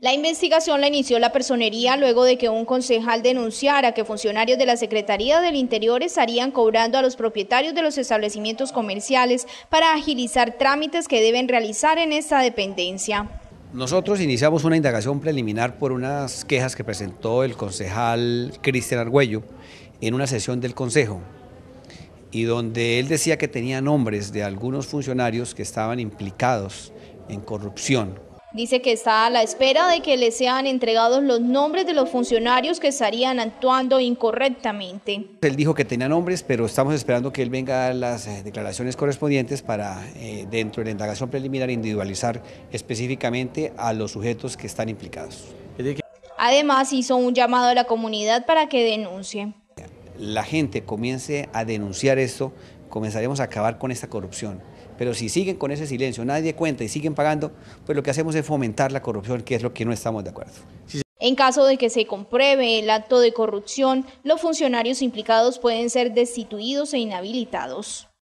La investigación la inició la personería luego de que un concejal denunciara que funcionarios de la Secretaría del Interior estarían cobrando a los propietarios de los establecimientos comerciales para agilizar trámites que deben realizar en esta dependencia. Nosotros iniciamos una indagación preliminar por unas quejas que presentó el concejal Cristian Argüello en una sesión del Consejo y donde él decía que tenía nombres de algunos funcionarios que estaban implicados en corrupción Dice que está a la espera de que le sean entregados los nombres de los funcionarios que estarían actuando incorrectamente. Él dijo que tenía nombres, pero estamos esperando que él venga a dar las eh, declaraciones correspondientes para, eh, dentro de la indagación preliminar, individualizar específicamente a los sujetos que están implicados. Además, hizo un llamado a la comunidad para que denuncie la gente comience a denunciar esto, comenzaremos a acabar con esta corrupción. Pero si siguen con ese silencio, nadie cuenta y siguen pagando, pues lo que hacemos es fomentar la corrupción, que es lo que no estamos de acuerdo. En caso de que se compruebe el acto de corrupción, los funcionarios implicados pueden ser destituidos e inhabilitados.